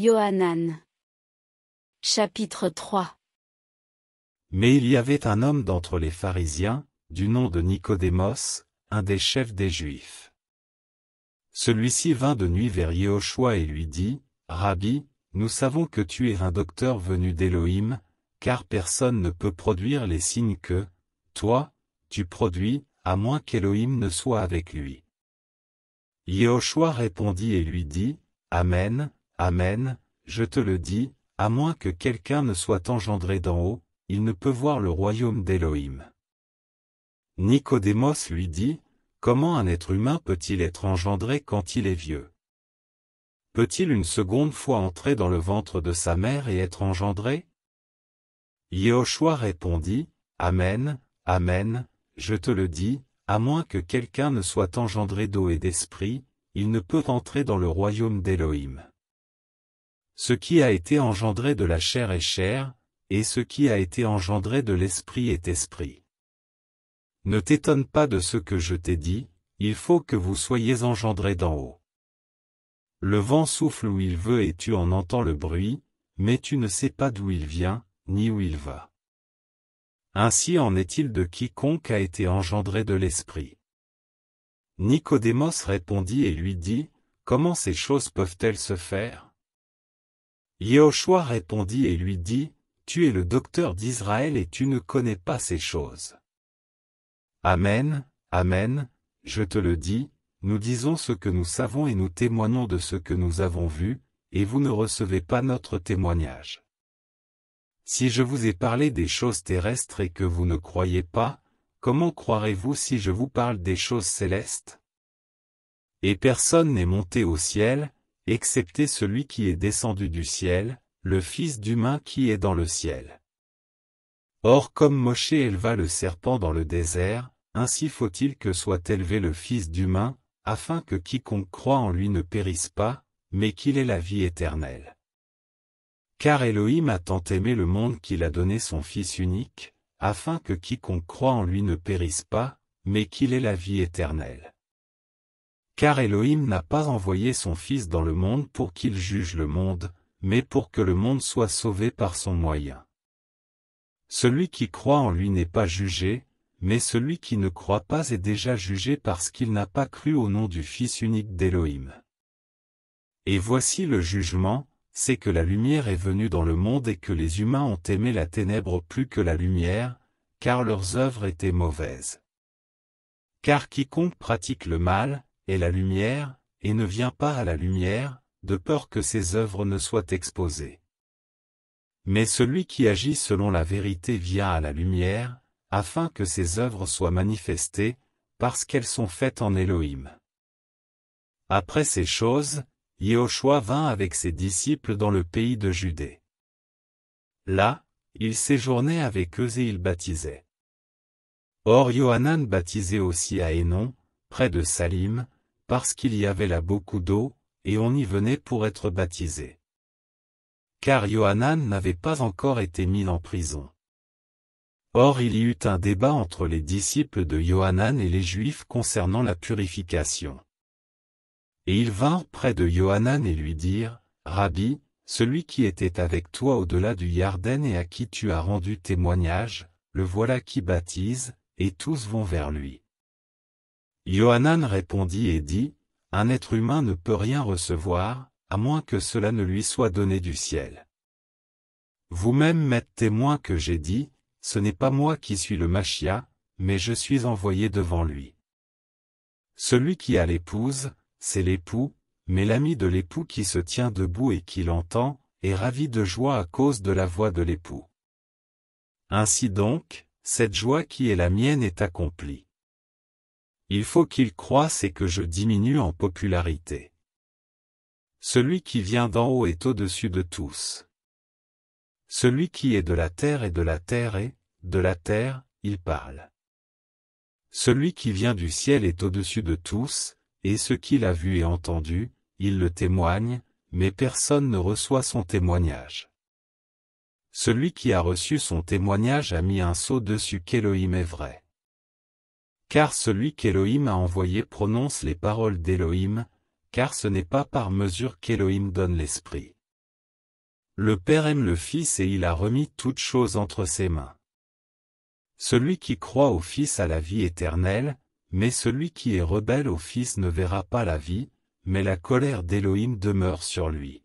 Yohanan. Chapitre 3 Mais il y avait un homme d'entre les pharisiens, du nom de Nicodémos, un des chefs des Juifs. Celui-ci vint de nuit vers Yehoshua et lui dit, Rabbi, nous savons que tu es un docteur venu d'Élohim, car personne ne peut produire les signes que, toi, tu produis, à moins qu'Élohim ne soit avec lui. Yehoshua répondit et lui dit, Amen, Amen, je te le dis, à moins que quelqu'un ne soit engendré d'en haut, il ne peut voir le royaume d'Élohim. Nicodémos lui dit, Comment un être humain peut-il être engendré quand il est vieux Peut-il une seconde fois entrer dans le ventre de sa mère et être engendré Yehoshua répondit, Amen, Amen, je te le dis, à moins que quelqu'un ne soit engendré d'eau et d'esprit, il ne peut entrer dans le royaume d'Élohim. Ce qui a été engendré de la chair est chair, et ce qui a été engendré de l'esprit est esprit. Ne t'étonne pas de ce que je t'ai dit, il faut que vous soyez engendrés d'en haut. Le vent souffle où il veut et tu en entends le bruit, mais tu ne sais pas d'où il vient, ni où il va. Ainsi en est-il de quiconque a été engendré de l'Esprit. Nicodémos répondit et lui dit, Comment ces choses peuvent-elles se faire Yehoshua répondit et lui dit, Tu es le docteur d'Israël et tu ne connais pas ces choses. Amen, Amen, je te le dis, nous disons ce que nous savons et nous témoignons de ce que nous avons vu, et vous ne recevez pas notre témoignage. Si je vous ai parlé des choses terrestres et que vous ne croyez pas, comment croirez-vous si je vous parle des choses célestes Et personne n'est monté au ciel, excepté celui qui est descendu du ciel, le Fils d'humain qui est dans le ciel. Or comme Moshe éleva le serpent dans le désert, ainsi faut-il que soit élevé le Fils d'humain, afin que quiconque croit en lui ne périsse pas, mais qu'il ait la vie éternelle. Car Elohim a tant aimé le monde qu'il a donné son Fils unique, afin que quiconque croit en lui ne périsse pas, mais qu'il ait la vie éternelle. Car Elohim n'a pas envoyé son Fils dans le monde pour qu'il juge le monde, mais pour que le monde soit sauvé par son moyen. Celui qui croit en lui n'est pas jugé, mais celui qui ne croit pas est déjà jugé parce qu'il n'a pas cru au nom du Fils unique d'Elohim. Et voici le jugement, c'est que la lumière est venue dans le monde et que les humains ont aimé la ténèbre plus que la lumière, car leurs œuvres étaient mauvaises. Car quiconque pratique le mal, la lumière, et ne vient pas à la lumière, de peur que ses œuvres ne soient exposées. Mais celui qui agit selon la vérité vient à la lumière, afin que ses œuvres soient manifestées, parce qu'elles sont faites en Elohim. Après ces choses, Yehoshua vint avec ses disciples dans le pays de Judée. Là, il séjournait avec eux et il baptisait. Or Johanan baptisait aussi à Hénon, près de Salim, parce qu'il y avait là beaucoup d'eau, et on y venait pour être baptisé. Car Johanan n'avait pas encore été mis en prison. Or il y eut un débat entre les disciples de Johanan et les Juifs concernant la purification. Et ils vinrent près de Johanan et lui dirent, Rabbi, celui qui était avec toi au-delà du Yarden et à qui tu as rendu témoignage, le voilà qui baptise, et tous vont vers lui. Yohanan répondit et dit, Un être humain ne peut rien recevoir, à moins que cela ne lui soit donné du ciel. Vous-même m'êtes témoin que j'ai dit, ce n'est pas moi qui suis le Machia, mais je suis envoyé devant lui. Celui qui a l'épouse, c'est l'époux, mais l'ami de l'époux qui se tient debout et qui l'entend, est ravi de joie à cause de la voix de l'époux. Ainsi donc, cette joie qui est la mienne est accomplie. Il faut qu'il croisse et que je diminue en popularité. Celui qui vient d'en haut est au-dessus de tous. Celui qui est de la terre est de la terre et, de la terre, il parle. Celui qui vient du ciel est au-dessus de tous, et ce qu'il a vu et entendu, il le témoigne, mais personne ne reçoit son témoignage. Celui qui a reçu son témoignage a mis un sceau dessus qu'Élohim est vrai. Car celui qu'Élohim a envoyé prononce les paroles d'Élohim, car ce n'est pas par mesure qu'Élohim donne l'Esprit. Le Père aime le Fils et il a remis toutes choses entre ses mains. Celui qui croit au Fils a la vie éternelle, mais celui qui est rebelle au Fils ne verra pas la vie, mais la colère d'Élohim demeure sur lui.